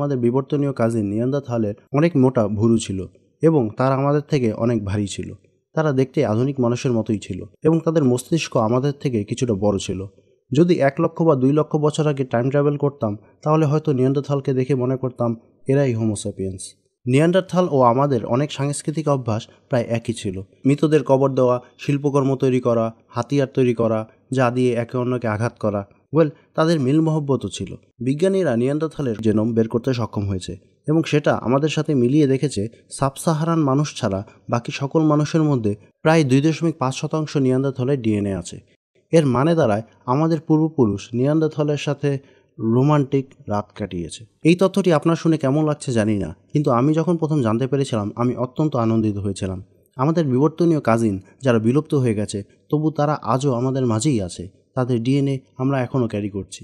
আমাদের বিবর্তনীয় কাজে নিয়ন্দা থালের অনেক মোটা ভুরু ছিল এবং তারা আমাদের থেকে অনেক ভারী ছিল তারা দেখতে আধুনিক মানুষের মতোই ছিল এবং তাদের মস্তিষ্ক আমাদের থেকে কিছুটা বড় ছিল যদি এক লক্ষ বা দুই লক্ষ বছর আগে টাইম ট্রাভেল করতাম তাহলে হয়তো নিয়ন্দ্রথালকে দেখে মনে করতাম এরাই হোমোসেপিয়েন্স নিয়ান্ডারথাল ও আমাদের অনেক সাংস্কৃতিক অভ্যাস প্রায় একই ছিল মৃতদের কবর দেওয়া শিল্পকর্ম তৈরি করা হাতিয়ার তৈরি করা যা দিয়ে একে অন্যকে আঘাত করা ওয়েল তাদের মিল মহব্বতও ছিল বিজ্ঞানীরা নিয়ন্দ্রথালের জেনম বের করতে সক্ষম হয়েছে এবং সেটা আমাদের সাথে মিলিয়ে দেখেছে সাবসাহারান মানুষ ছাড়া বাকি সকল মানুষের মধ্যে প্রায় দুই দশমিক পাঁচ শতাংশ নিয়ন্দ্রথলের ডিএনএ আছে এর মানে দাঁড়ায় আমাদের পূর্বপুরুষ নিয়ন্দ্রথলের সাথে রোমান্টিক রাত কাটিয়েছে এই তথ্যটি আপনার শুনে কেমন লাগছে জানি না কিন্তু আমি যখন প্রথম জানতে পেরেছিলাম আমি অত্যন্ত আনন্দিত হয়েছিলাম আমাদের বিবর্তনীয় কাজিন যারা বিলুপ্ত হয়ে গেছে তবু তারা আজও আমাদের মাঝেই আছে তাদের ডিএনএ আমরা এখনও ক্যারি করছি